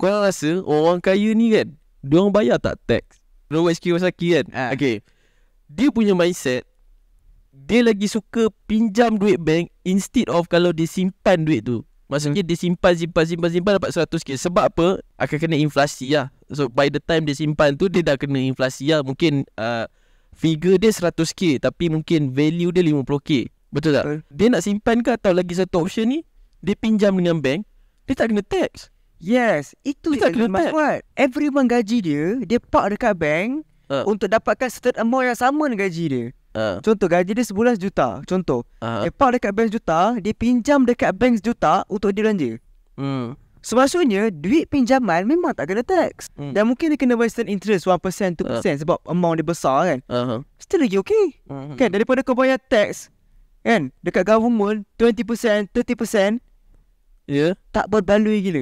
Kau rasa orang kaya ni kan Dia orang bayar tak tax Robert Kiyosaki kan ha. Okay Dia punya mindset Dia lagi suka pinjam duit bank Instead of kalau dia simpan duit tu Maksudnya dia simpan, simpan, simpan, simpan dapat 100k Sebab apa? Akan kena inflasi lah So by the time dia simpan tu Dia dah kena inflasi lah Mungkin uh, figure dia 100k Tapi mungkin value dia 50k Betul tak? Uh. Dia nak simpan ke atau lagi satu option ni Dia pinjam dengan bank Dia tak kena tax Yes, itu yang Mas buat. Everyone gaji dia, dia park dekat bank uh. untuk dapatkan certain amount yang sama dengan gaji dia. Uh. Contoh gaji dia sebulan juta. Contoh. Uh. Dia park dekat bank juta, dia pinjam dekat bank juta untuk dia belanja. Hmm. So maksudnya duit pinjaman memang tak kena tax. Hmm. Dan mungkin dia kena bayar interest 1% 2% uh. sebab amount dia besar kan. Uh-huh. Still lagi okay. Uh-huh. Kan daripada kau bayar tax kan dekat government 20% 30% ya yeah. tak berbaloi gila.